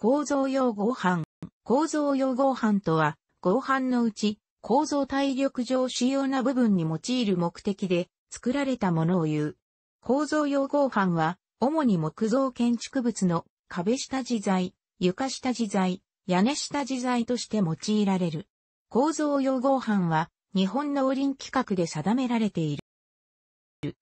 構造用合板。構造用合板とは、合板のうち、構造体力上主要な部分に用いる目的で作られたものを言う。構造用合板は、主に木造建築物の壁下地材、床下地材、屋根下地材として用いられる。構造用合板は、日本の林規格で定められている。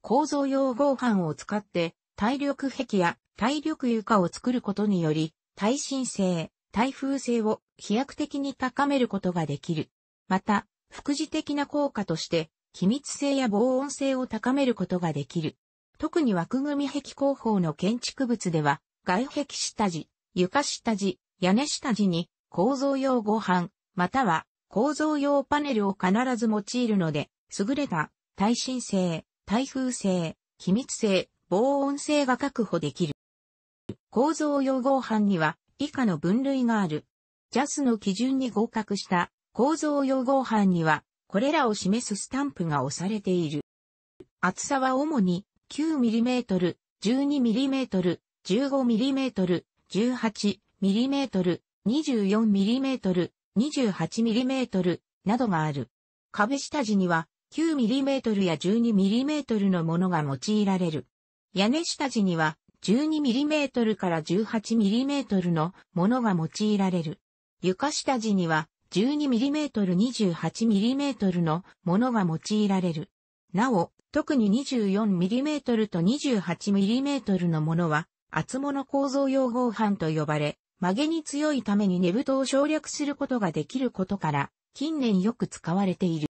構造用合板を使って、体力壁や体力床を作ることにより、耐震性、耐風性を飛躍的に高めることができる。また、副次的な効果として、気密性や防音性を高めることができる。特に枠組み壁工法の建築物では、外壁下地、床下地、屋根下地に構造用合板、または構造用パネルを必ず用いるので、優れた耐震性、耐風性、気密性、防音性が確保できる。構造用合板には以下の分類がある。JAS の基準に合格した構造用合板にはこれらを示すスタンプが押されている。厚さは主に 9mm、12mm、15mm、18mm、24mm、28mm などがある。壁下地には 9mm や 12mm のものが用いられる。屋根下地には 12mm から 18mm のものが用いられる。床下地には 12mm28mm のものが用いられる。なお、特に 24mm と 28mm のものは厚物構造用合板と呼ばれ、曲げに強いために根太を省略することができることから、近年よく使われている。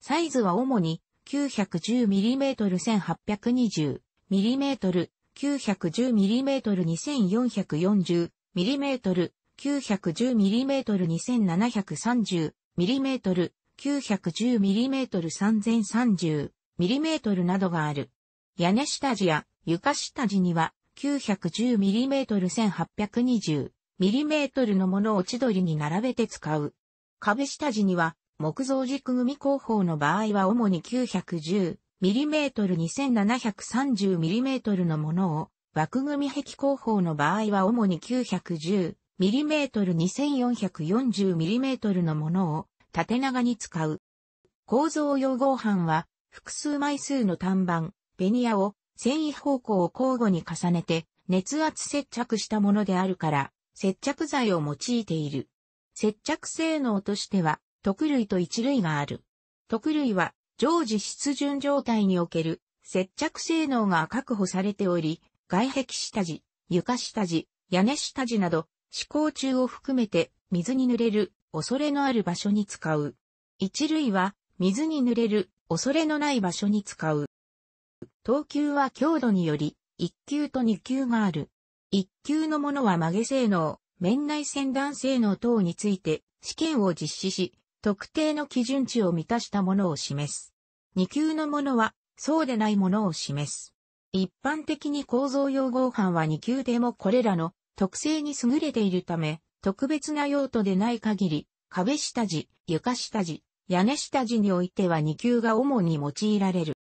サイズは主に 910mm1820mm 910mm2440mm、910mm2730mm、910mm3030mm、などがある。屋根下地や床下地には 910mm1820mm のものを千鳥に並べて使う。壁下地には木造軸組工法の場合は主に 910mm mm2730mm のものを、枠組み壁工法の場合は主に 910mm2440mm のものを縦長に使う。構造用合板は複数枚数の単板、ベニヤを繊維方向を交互に重ねて熱圧接着したものであるから接着剤を用いている。接着性能としては特類と一類がある。特類は常時湿潤状態における接着性能が確保されており、外壁下地、床下地、屋根下地など、施工中を含めて水に濡れる恐れのある場所に使う。一類は水に濡れる恐れのない場所に使う。等級は強度により一級と二級がある。一級のものは曲げ性能、面内線断性能等について試験を実施し、特定の基準値を満たしたものを示す。2級のものは、そうでないものを示す。一般的に構造用合板は2級でもこれらの特性に優れているため、特別な用途でない限り、壁下地、床下地、屋根下地においては2級が主に用いられる。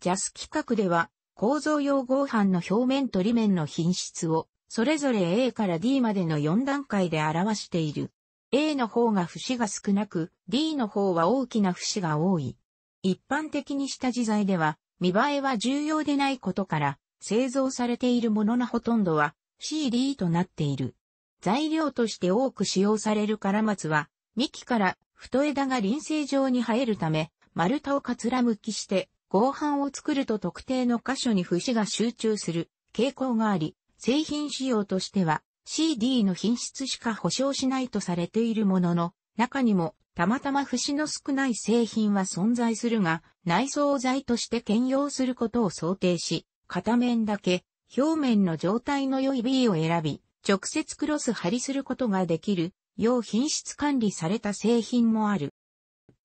ジャス規格では、構造用合板の表面と裏面の品質を、それぞれ A から D までの4段階で表している。A の方が節が少なく、D の方は大きな節が多い。一般的にした自在では、見栄えは重要でないことから、製造されているもののほとんどは CD となっている。材料として多く使用されるカラマツは、幹から太枝が輪生状に生えるため、丸太をかつらむきして、合板を作ると特定の箇所に節が集中する傾向があり、製品仕様としては CD の品質しか保証しないとされているものの、中にもたまたま節の少ない製品は存在するが、内装材として兼用することを想定し、片面だけ表面の状態の良い B を選び、直接クロス貼りすることができる、よう品質管理された製品もある。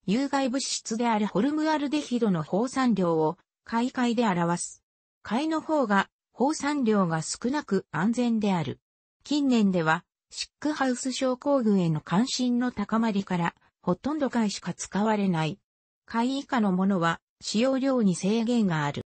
有害物質であるホルムアルデヒドの放散量を、買い替えで表す。買いの方が、放散量が少なく安全である。近年では、シックハウス症候群への関心の高まりから、ほとんど会しか使われない。会以下のものは、使用量に制限がある。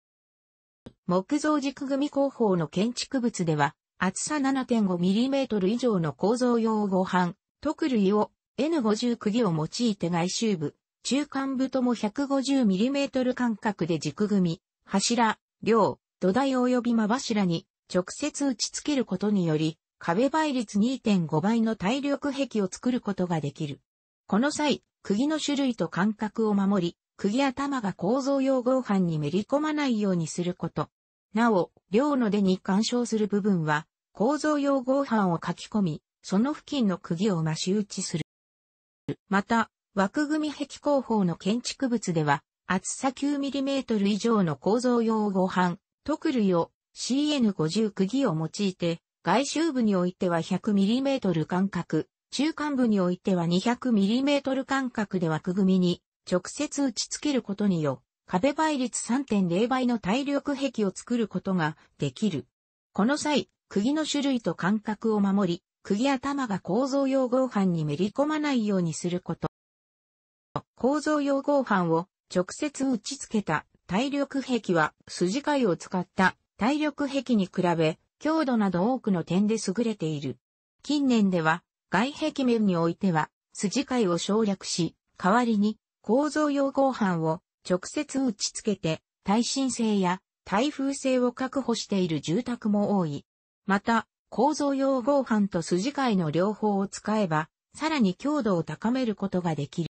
木造軸組工法の建築物では、厚さ 7.5mm 以上の構造用合板、特類を N50 釘を用いて外周部、中間部とも 150mm 間隔で軸組み、柱、梁、土台及び間柱に直接打ち付けることにより、壁倍率2.5倍の体力壁を作ることができる。この際、釘の種類と間隔を守り、釘頭が構造用合板にめり込まないようにすること。なお、両の出に干渉する部分は、構造用合板を書き込み、その付近の釘を増し打ちする。また、枠組み壁工法の建築物では、厚さ 9mm 以上の構造用合板、特類を CN50 釘を用いて、外周部においては 100mm 間隔、中間部においては 200mm 間隔で枠組みに直接打ち付けることによ、壁倍率3.0倍の体力壁を作ることができる。この際、釘の種類と間隔を守り、釘頭が構造用合板にめり込まないようにすること。構造用合板を直接打ち付けた体力壁は筋交を使った体力壁に比べ強度など多くの点で優れている。近年では、外壁面においては、筋貝を省略し、代わりに構造用合板を直接打ち付けて、耐震性や耐風性を確保している住宅も多い。また、構造用合板と筋貝の両方を使えば、さらに強度を高めることができる。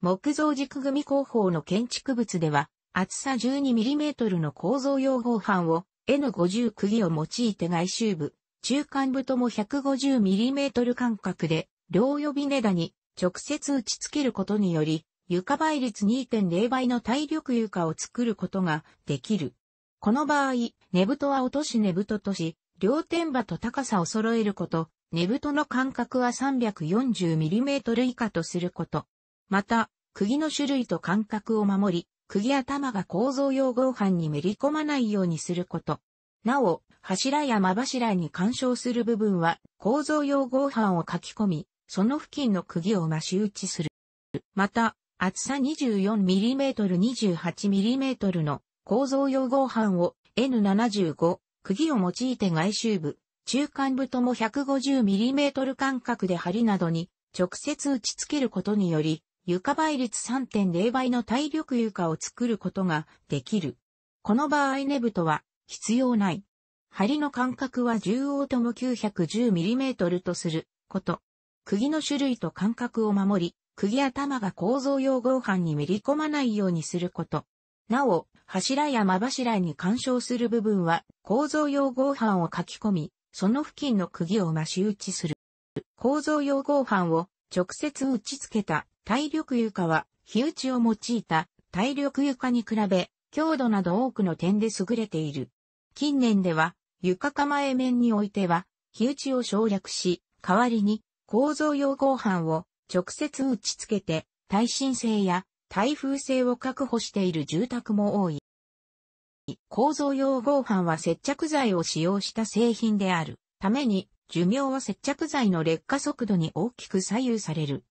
木造軸組工法の建築物では、厚さ 12mm の構造用合板を N50 釘を用いて外周部、中間部とも 150mm 間隔で、両予備根田に直接打ち付けることにより、床倍率2.0倍の体力床を作ることができる。この場合、根太は落とし根太とし、両天場と高さを揃えること、根太の間隔は 340mm 以下とすること。また、釘の種類と間隔を守り、釘頭が構造用合板にめり込まないようにすること。なお、柱や間柱に干渉する部分は構造用合板を書き込み、その付近の釘を増し打ちする。また、厚さ 24mm28mm の構造用合板を N75、釘を用いて外周部、中間部とも 150mm 間隔で針などに直接打ち付けることにより、床倍率3.0倍の体力床を作ることができる。この場合ネブとは必要ない。針の間隔は10オートも 910mm とすること。釘の種類と間隔を守り、釘頭が構造用合板にめり込まないようにすること。なお、柱や間柱に干渉する部分は構造用合板を書き込み、その付近の釘を増し打ちする。構造用合板を直接打ち付けた体力床は、火打ちを用いた体力床に比べ、強度など多くの点で優れている。近年では、床構え面においては、火打ちを省略し、代わりに構造用合板を直接打ち付けて、耐震性や耐風性を確保している住宅も多い。構造用合板は接着剤を使用した製品であるために、寿命は接着剤の劣化速度に大きく左右される。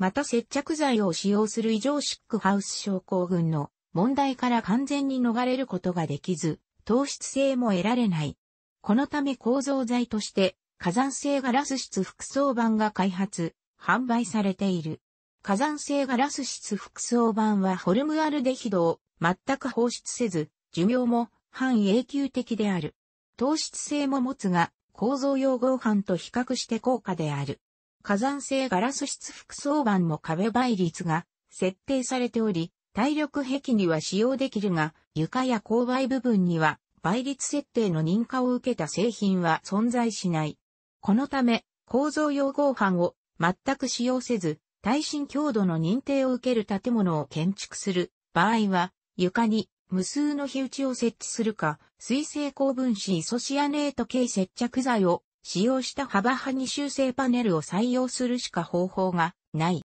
また接着剤を使用する異常シックハウス症候群の問題から完全に逃れることができず、糖質性も得られない。このため構造剤として火山性ガラス質副層板が開発、販売されている。火山性ガラス質副層板はホルムアルデヒドを全く放出せず、寿命も半永久的である。糖質性も持つが、構造用合板と比較して高価である。火山性ガラス質複層板も壁倍率が設定されており、体力壁には使用できるが、床や勾配部分には倍率設定の認可を受けた製品は存在しない。このため、構造用合板を全く使用せず、耐震強度の認定を受ける建物を建築する場合は、床に無数の火打ちを設置するか、水性高分子イソシアネート系接着剤を使用した幅派に修正パネルを採用するしか方法がない。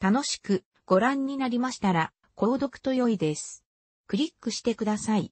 楽しくご覧になりましたら、購読と良いです。クリックしてください。